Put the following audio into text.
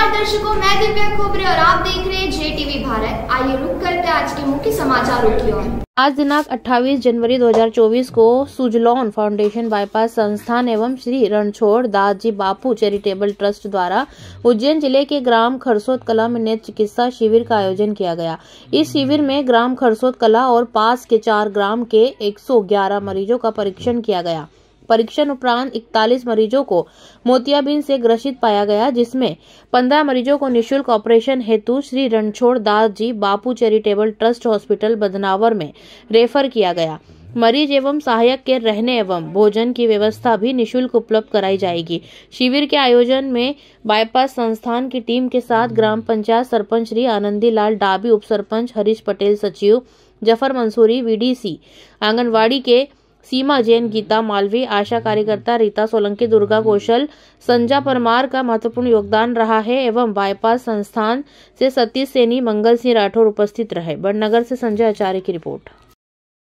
नमस्कार दर्शकों मैं दिव्या खोबरे और आप देख रहे हैं जे टीवी भारत आइए रुक करते हैं आज के मुख्य समाचारों की ओर आज दिनांक 28 जनवरी 2024 को सुजलोन फाउंडेशन बाईपास संस्थान एवं श्री रणछोड़ दास जी बापू चैरिटेबल ट्रस्ट द्वारा उज्जैन जिले के ग्राम खरसोत कला में नेत्र चिकित्सा शिविर का आयोजन किया गया इस शिविर में ग्राम खरसोत कला और पास के चार ग्राम के 111 मरीजों का परीक्षण किया गया परीक्षण उपरांत इकतालीस मरीजों को मोतियाबिंद से ग्रसित पाया गया जिसमें पंद्रह मरीजों को निशुल्क ऑपरेशन हेतु Shri Ranchhod Das ji Bapu charitable trust hospital Badnawar में रेफर किया गया मरीज एवं सहायक के रहने एवं भोजन की व्यवस्था भी निशुल्क उपलब्ध कराई जाएगी शिविर के आयोजन में बाईपास संस्थान की टीम के साथ ग्राम पंचायत सरपंच श्री आनंदी लाल डाबी उप सरपंच हरीश पटेल सचिव जफर मंसूरी वीडीसी आंगनवाड़ी के सीमा जैन गीता मालवी आशा कार्यकर्ता रीता सोलंकी दुर्गा कौशल संजय परमार का महत्वपूर्ण योगदान रहा है एवं बाईपास संस्थान से सतीश सैनी मंगल सिंह राठौर उपस्थित रहे बड़नगर से संजय आचार्य की रिपोर्ट